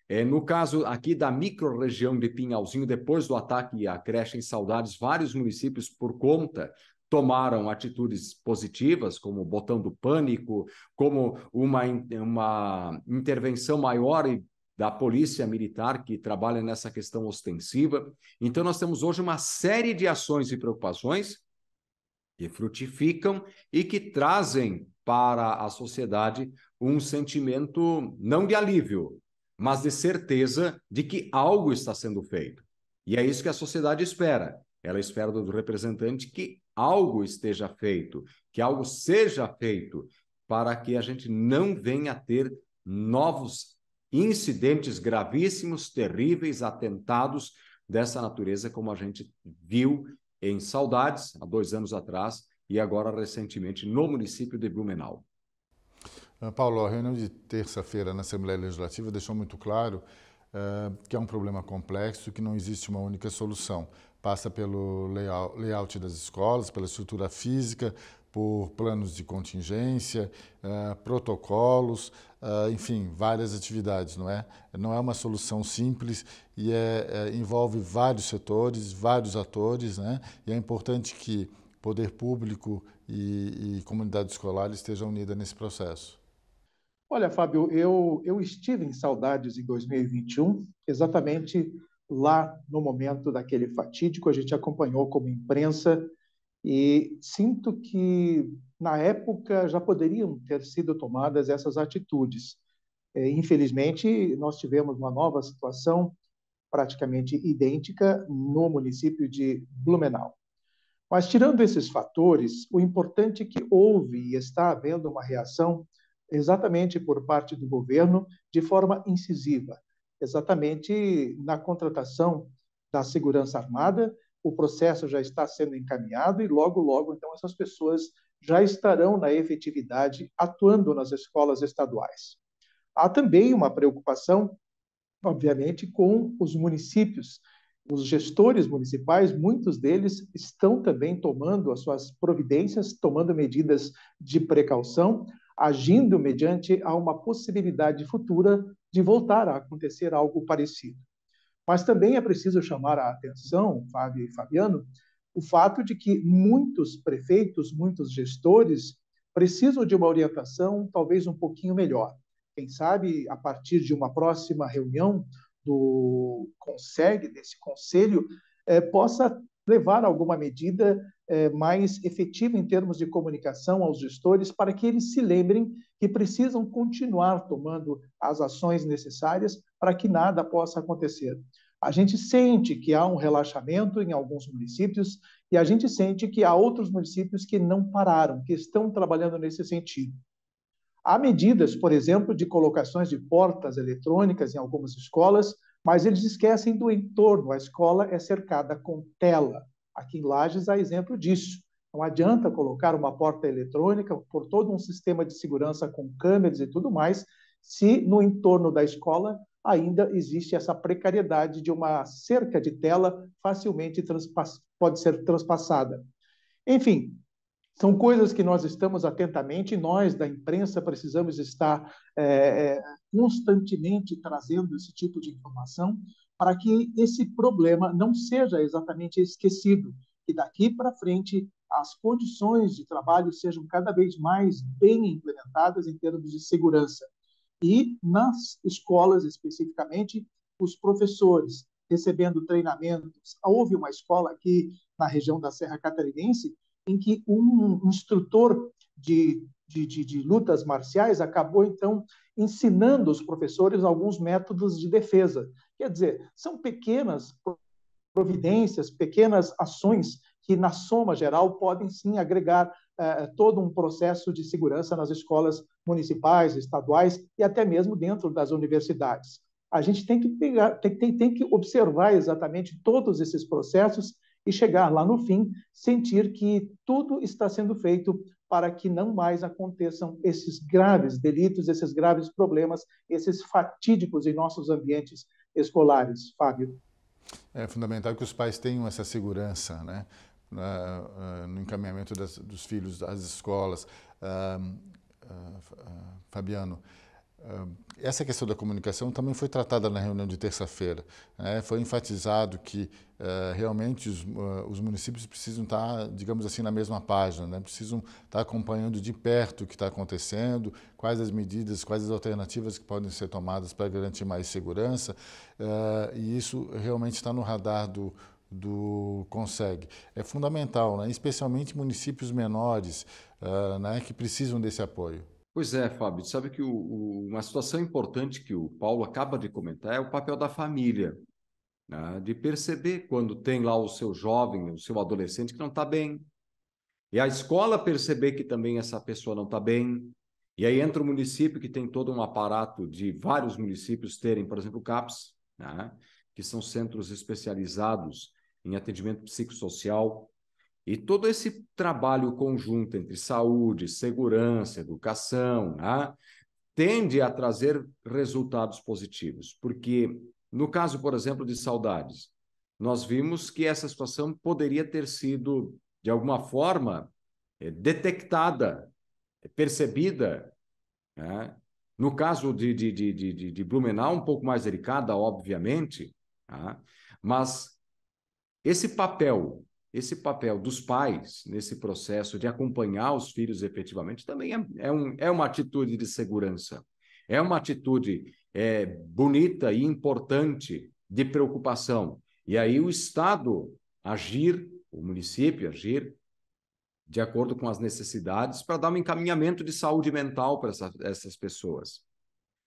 Speaker 3: É, no caso aqui da microrregião de Pinhalzinho, depois do ataque à creche em Saudades, vários municípios, por conta, tomaram atitudes positivas, como o botão do pânico, como uma, uma intervenção maior e da polícia militar que trabalha nessa questão ostensiva. Então, nós temos hoje uma série de ações e preocupações que frutificam e que trazem para a sociedade um sentimento não de alívio, mas de certeza de que algo está sendo feito. E é isso que a sociedade espera. Ela espera do representante que algo esteja feito, que algo seja feito, para que a gente não venha a ter novos incidentes gravíssimos, terríveis, atentados dessa natureza, como a gente viu em
Speaker 1: Saudades,
Speaker 3: há dois anos atrás, e agora recentemente no município de Blumenau.
Speaker 1: Paulo, a reunião de terça-feira na Assembleia Legislativa deixou muito claro uh, que é um problema complexo, que não existe uma única solução. Passa pelo layout das escolas, pela estrutura física, por planos de contingência, uh, protocolos, uh, enfim, várias atividades, não é? Não é uma solução simples e é, é, envolve vários setores, vários atores, né? E é importante que poder público e, e comunidade escolar estejam unidas nesse processo.
Speaker 2: Olha, Fábio, eu, eu estive em Saudades em 2021, exatamente lá no momento daquele fatídico, a gente acompanhou como imprensa e sinto que na época já poderiam ter sido tomadas essas atitudes. É, infelizmente, nós tivemos uma nova situação praticamente idêntica no município de Blumenau. Mas, tirando esses fatores, o importante é que houve e está havendo uma reação exatamente por parte do governo de forma incisiva, exatamente na contratação da segurança armada. O processo já está sendo encaminhado e logo, logo, então, essas pessoas já estarão na efetividade atuando nas escolas estaduais. Há também uma preocupação, obviamente, com os municípios. Os gestores municipais, muitos deles estão também tomando as suas providências, tomando medidas de precaução, agindo mediante a uma possibilidade futura de voltar a acontecer algo parecido. Mas também é preciso chamar a atenção, Fábio e Fabiano, o fato de que muitos prefeitos, muitos gestores precisam de uma orientação talvez um pouquinho melhor. Quem sabe, a partir de uma próxima reunião do CONSEG, desse conselho, eh, possa levar alguma medida é, mais efetiva em termos de comunicação aos gestores, para que eles se lembrem que precisam continuar tomando as ações necessárias para que nada possa acontecer. A gente sente que há um relaxamento em alguns municípios e a gente sente que há outros municípios que não pararam, que estão trabalhando nesse sentido. Há medidas, por exemplo, de colocações de portas eletrônicas em algumas escolas, mas eles esquecem do entorno. A escola é cercada com tela. Aqui em Lages há exemplo disso. Não adianta colocar uma porta eletrônica por todo um sistema de segurança com câmeras e tudo mais, se no entorno da escola ainda existe essa precariedade de uma cerca de tela facilmente pode ser transpassada. Enfim, são coisas que nós estamos atentamente, nós da imprensa precisamos estar é, constantemente trazendo esse tipo de informação para que esse problema não seja exatamente esquecido, que daqui para frente as condições de trabalho sejam cada vez mais bem implementadas em termos de segurança. E nas escolas, especificamente, os professores recebendo treinamentos. Houve uma escola aqui na região da Serra Catarinense em que um instrutor de, de, de, de lutas marciais acabou, então, ensinando os professores alguns métodos de defesa. Quer dizer, são pequenas providências, pequenas ações que, na soma geral, podem sim agregar eh, todo um processo de segurança nas escolas municipais, estaduais e até mesmo dentro das universidades. A gente tem que, pegar, tem, tem, tem que observar exatamente todos esses processos e chegar lá no fim, sentir que tudo está sendo feito para que não mais aconteçam esses graves delitos, esses graves problemas, esses fatídicos em nossos ambientes escolares, Fábio.
Speaker 1: É fundamental que os pais tenham essa segurança, né? Ah, no encaminhamento das, dos filhos às escolas. Ah, ah, Fabiano, essa questão da comunicação também foi tratada na reunião de terça-feira. Né? Foi enfatizado que eh, realmente os, uh, os, municípios precisam estar, tá, digamos assim, na mesma página, né? precisam estar tá acompanhando de perto o que está acontecendo, quais as medidas, quais as alternativas que podem ser tomadas para garantir mais segurança. Uh, e isso realmente está no radar do, do consegue é fundamental, né? especialmente municípios menores, né? que precisam desse apoio. Pois é, Fábio, sabe que o, o, uma situação importante que o Paulo acaba de comentar é o papel da
Speaker 3: família, né? de perceber quando tem lá o seu jovem, o seu adolescente que não está bem, e a escola perceber que também essa pessoa não está bem, e aí entra o município que tem todo um aparato de vários municípios terem, por exemplo, o CAPS, né? que são centros especializados em atendimento psicossocial, e todo esse trabalho conjunto entre saúde, segurança, educação, né, tende a trazer resultados positivos, porque no caso, por exemplo, de saudades, nós vimos que essa situação poderia ter sido, de alguma forma, eh, detectada, eh, percebida. Né? No caso de, de, de, de, de Blumenau, um pouco mais delicada, obviamente, né? mas esse papel esse papel dos pais nesse processo de acompanhar os filhos efetivamente também é, é, um, é uma atitude de segurança, é uma atitude é, bonita e importante de preocupação. E aí o Estado agir, o município agir, de acordo com as necessidades, para dar um encaminhamento de saúde mental para essa, essas pessoas.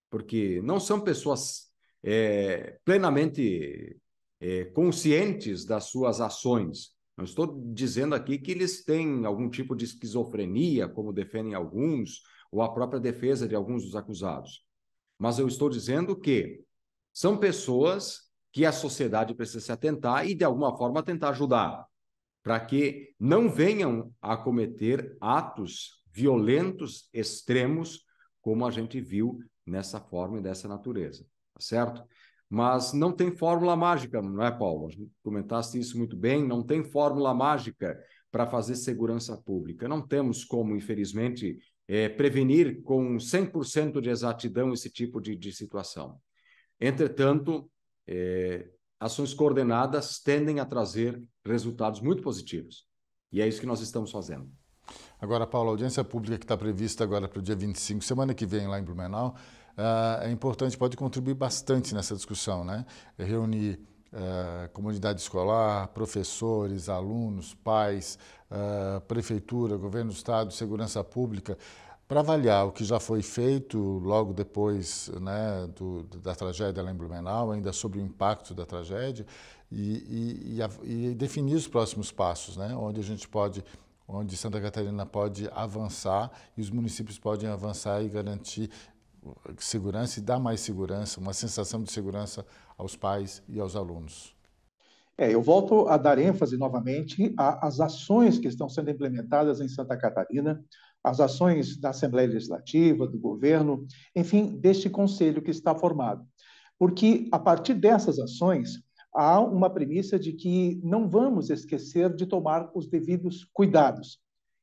Speaker 3: Porque não são pessoas é, plenamente é, conscientes das suas ações não estou dizendo aqui que eles têm algum tipo de esquizofrenia, como defendem alguns, ou a própria defesa de alguns dos acusados. Mas eu estou dizendo que são pessoas que a sociedade precisa se atentar e, de alguma forma, tentar ajudar, para que não venham a cometer atos violentos extremos, como a gente viu nessa forma e dessa natureza. Tá certo? mas não tem fórmula mágica, não é, Paulo? Comentaste isso muito bem, não tem fórmula mágica para fazer segurança pública. Não temos como, infelizmente, é, prevenir com 100% de exatidão esse tipo de, de situação. Entretanto, é, ações coordenadas tendem a trazer resultados muito positivos. E é isso que nós estamos fazendo.
Speaker 1: Agora, Paulo, a audiência pública que está prevista agora para o dia 25, semana que vem lá em Blumenau, ah, é importante, pode contribuir bastante nessa discussão, né? É reunir ah, comunidade escolar, professores, alunos, pais, ah, prefeitura, governo do estado, segurança pública, para avaliar o que já foi feito logo depois né, do, da tragédia lá em Blumenau, ainda sobre o impacto da tragédia, e, e, e definir os próximos passos, né, onde a gente pode onde Santa Catarina pode avançar e os municípios podem avançar e garantir segurança e dar mais segurança, uma sensação de segurança aos pais e aos alunos.
Speaker 2: É, eu volto a dar ênfase novamente às ações que estão sendo implementadas em Santa Catarina, as ações da Assembleia Legislativa, do governo, enfim, deste conselho que está formado. Porque a partir dessas ações há uma premissa de que não vamos esquecer de tomar os devidos cuidados.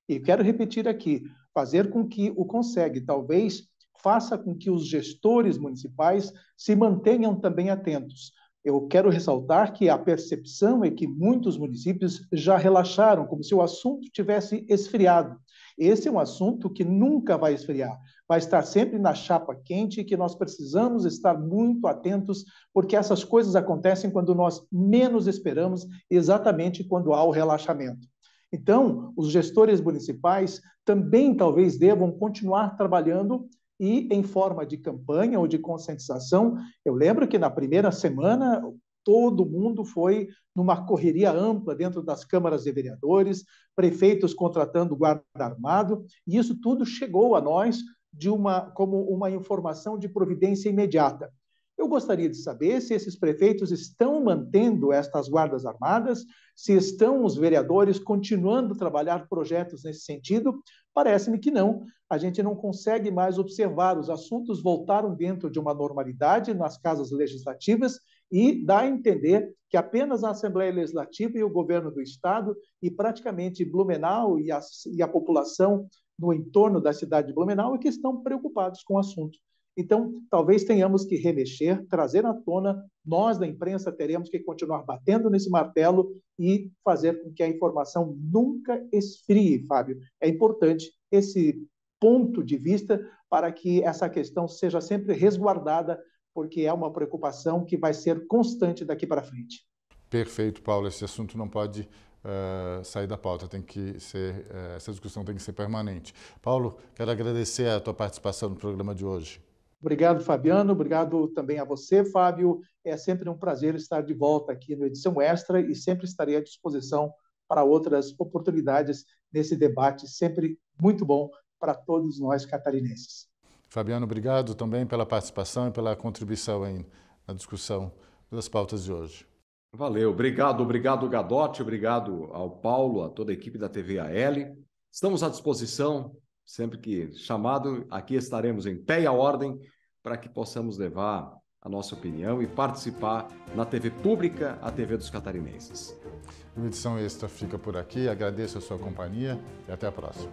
Speaker 2: E quero repetir aqui, fazer com que o consegue, talvez faça com que os gestores municipais se mantenham também atentos. Eu quero ressaltar que a percepção é que muitos municípios já relaxaram, como se o assunto tivesse esfriado. Esse é um assunto que nunca vai esfriar, vai estar sempre na chapa quente e que nós precisamos estar muito atentos, porque essas coisas acontecem quando nós menos esperamos, exatamente quando há o relaxamento. Então, os gestores municipais também talvez devam continuar trabalhando e em forma de campanha ou de conscientização. Eu lembro que na primeira semana todo mundo foi numa correria ampla dentro das câmaras de vereadores, prefeitos contratando guarda armado, e isso tudo chegou a nós de uma como uma informação de providência imediata. Eu gostaria de saber se esses prefeitos estão mantendo estas guardas armadas, se estão os vereadores continuando a trabalhar projetos nesse sentido, Parece-me que não. A gente não consegue mais observar. Os assuntos voltaram dentro de uma normalidade nas casas legislativas e dá a entender que apenas a Assembleia Legislativa e o governo do Estado, e praticamente Blumenau e a, e a população no entorno da cidade de Blumenau, é que estão preocupados com o assunto. Então, talvez tenhamos que remexer, trazer à tona, nós da imprensa teremos que continuar batendo nesse martelo e fazer com que a informação nunca esfrie, Fábio. É importante esse ponto de vista para que essa questão seja sempre resguardada, porque é uma preocupação que vai ser constante daqui para frente.
Speaker 1: Perfeito, Paulo. Esse assunto não pode uh, sair da pauta, tem que ser uh, essa discussão tem que ser permanente. Paulo, quero agradecer a tua participação no programa de hoje.
Speaker 2: Obrigado, Fabiano. Obrigado também a você, Fábio. É sempre um prazer estar de volta aqui no Edição Extra e sempre estarei à disposição para outras oportunidades nesse debate, sempre muito bom para todos nós catarinenses.
Speaker 1: Fabiano, obrigado também pela participação e pela contribuição aí na discussão das pautas de hoje.
Speaker 3: Valeu, obrigado, obrigado Gadotti, obrigado ao Paulo, a toda a equipe da TV AL. Estamos à disposição Sempre que chamado, aqui estaremos em pé e à ordem para que possamos levar a nossa opinião e participar
Speaker 1: na TV pública, a TV dos catarinenses. A Edição Extra fica por aqui. Agradeço a sua companhia e até a próxima.